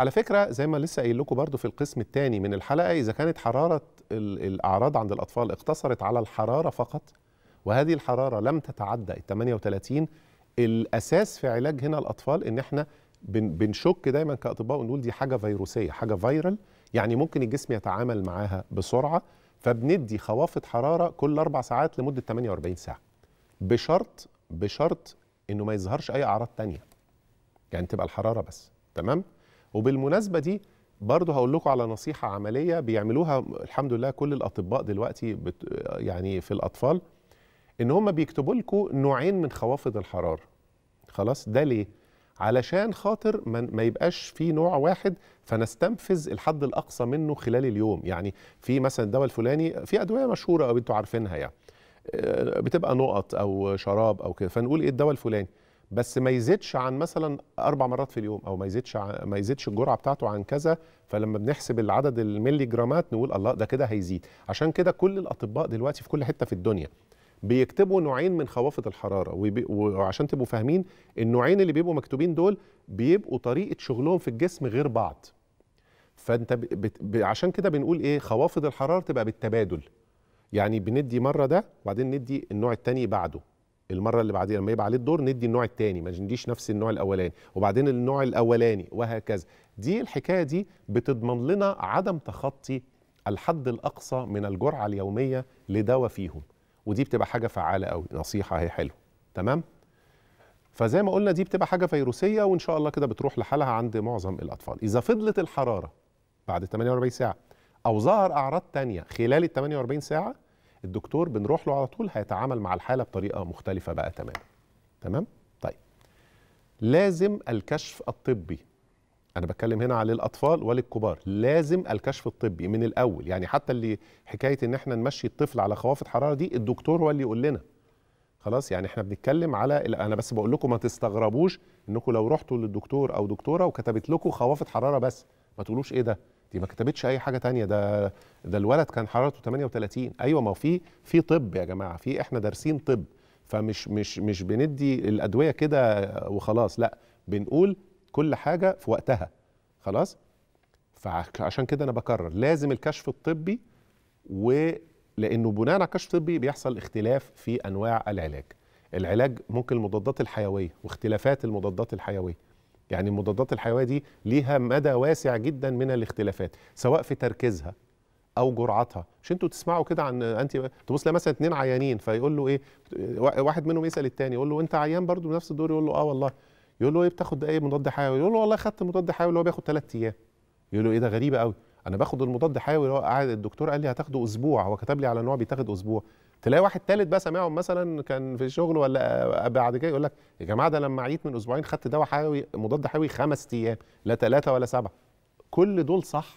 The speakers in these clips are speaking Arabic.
على فكره زي ما لسه قايل لكم برضو في القسم الثاني من الحلقه اذا كانت حراره الاعراض عند الاطفال اقتصرت على الحراره فقط وهذه الحراره لم تتعدى ال 38 الاساس في علاج هنا الاطفال ان احنا بنشك دايما كاطباء ونقول دي حاجه فيروسيه حاجه فيرال يعني ممكن الجسم يتعامل معاها بسرعه فبندي خوافض حراره كل اربع ساعات لمده 48 ساعه بشرط بشرط انه ما يظهرش اي اعراض تانية يعني تبقى الحراره بس تمام وبالمناسبه دي برضه هقول لكم على نصيحه عمليه بيعملوها الحمد لله كل الاطباء دلوقتي بت يعني في الاطفال ان هم بيكتبوا لكم نوعين من خوافض الحراره خلاص ده ليه علشان خاطر ما يبقاش في نوع واحد فنستنفذ الحد الاقصى منه خلال اليوم يعني في مثلا الدواء الفلاني في ادويه مشهوره او انتوا عارفينها يعني آه، بتبقى نقط او شراب او كده فنقول ايه الدواء الفلاني بس ما يزيدش عن مثلا اربع مرات في اليوم او ما يزيدش ما يزيدش الجرعه بتاعته عن كذا فلما بنحسب العدد الملي جرامات نقول الله ده كده هيزيد عشان كده كل الاطباء دلوقتي في كل حته في الدنيا بيكتبوا نوعين من خوافض الحراره وبي... وعشان تبقوا فاهمين النوعين اللي بيبقوا مكتوبين دول بيبقوا طريقه شغلهم في الجسم غير بعض فانت ب... ب... عشان كده بنقول ايه خوافض الحراره تبقى بالتبادل يعني بندي مره ده وبعدين ندي النوع الثاني بعده المره اللي بعديها لما يبقى عليه الدور ندي النوع الثاني ما نديش نفس النوع الاولاني وبعدين النوع الاولاني وهكذا دي الحكايه دي بتضمن لنا عدم تخطي الحد الاقصى من الجرعه اليوميه لدواء فيهم ودي بتبقى حاجه فعاله قوي نصيحه هي حلوه تمام فزي ما قلنا دي بتبقى حاجه فيروسيه وان شاء الله كده بتروح لحالها عند معظم الاطفال اذا فضلت الحراره بعد 48 ساعه او ظهر اعراض تانية خلال ال 48 ساعه الدكتور بنروح له على طول هيتعامل مع الحاله بطريقه مختلفه بقى تماما تمام طيب لازم الكشف الطبي انا بتكلم هنا على الاطفال وللكبار لازم الكشف الطبي من الاول يعني حتى اللي حكايه ان احنا نمشي الطفل على خوافض حراره دي الدكتور هو اللي يقول لنا خلاص يعني احنا بنتكلم على انا بس بقول لكم ما تستغربوش انكم لو رحتوا للدكتور او دكتوره وكتبت لكم خوافض حراره بس ما تقولوش ايه ده دي ما كتبتش اي حاجه تانية ده ده الولد كان حرارته 38 ايوه ما هو في في طب يا جماعه في احنا دارسين طب فمش مش مش بندي الادويه كده وخلاص لا بنقول كل حاجه في وقتها خلاص فعشان كده انا بكرر لازم الكشف الطبي ولانه بناء على الكشف الطبي بيحصل اختلاف في انواع العلاج العلاج ممكن المضادات الحيويه واختلافات المضادات الحيويه يعني المضادات الحيويه دي ليها مدى واسع جدا من الاختلافات سواء في تركيزها او جرعتها مش انتوا تسمعوا كده عن انتي تبص لها مثلا اتنين عيانين فيقول له ايه واحد منهم يسال الثاني يقول له انت عيان برضو بنفس الدور يقول له اه والله يقول له ايه بتاخد ايه مضاد حيوي يقول له والله خدت مضاد حيوي اللي هو بياخد ثلاث ايام يقول له ايه ده غريبه قوي انا باخد المضاد حيوي اللي هو قاعد الدكتور قال لي هتاخده اسبوع هو كتب لي على ان هو بيتاخد اسبوع تلاقي واحد تالت بقى سامعهم مثلا كان في شغل ولا بعد كده يقول لك يا جماعه ده لما عيت من اسبوعين خدت دواء حيوي مضاد حيوي خمس ايام لا ثلاثه ولا سبعه كل دول صح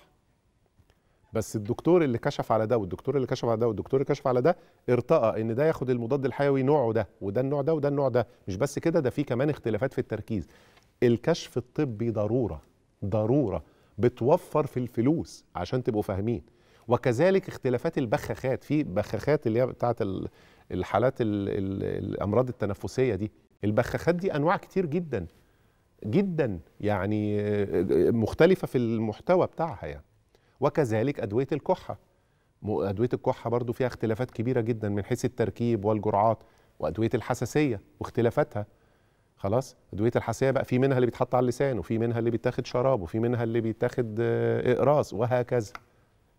بس الدكتور اللي كشف على ده والدكتور اللي كشف على ده والدكتور اللي كشف على ده ارتقى ان ده ياخد المضاد الحيوي نوعه ده وده النوع ده وده النوع ده مش بس كده ده في كمان اختلافات في التركيز الكشف الطبي ضروره ضروره بتوفر في الفلوس عشان تبقوا فاهمين وكذلك اختلافات البخاخات في بخاخات اللي هي بتاعت الحالات الـ الـ الامراض التنفسيه دي البخاخات دي انواع كتير جدا جدا يعني آه، مختلفه في المحتوى بتاعها يعني وكذلك ادويه الكحه ادويه الكحه برضو فيها اختلافات كبيره جدا من حيث التركيب والجرعات وادويه الحساسيه واختلافاتها خلاص ادويه الحساسيه بقى في منها اللي بيتحط على اللسان وفي منها اللي بيتاخد شراب وفي منها اللي بيتاخد آه، اقراص وهكذا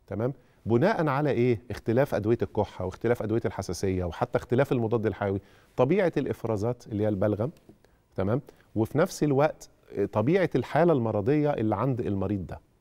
تمام بناء على ايه اختلاف ادويه الكحه واختلاف ادويه الحساسيه وحتى اختلاف المضاد الحيوي طبيعه الافرازات اللي هي البلغم تمام وفي نفس الوقت آه، طبيعه الحاله المرضيه اللي عند المريض ده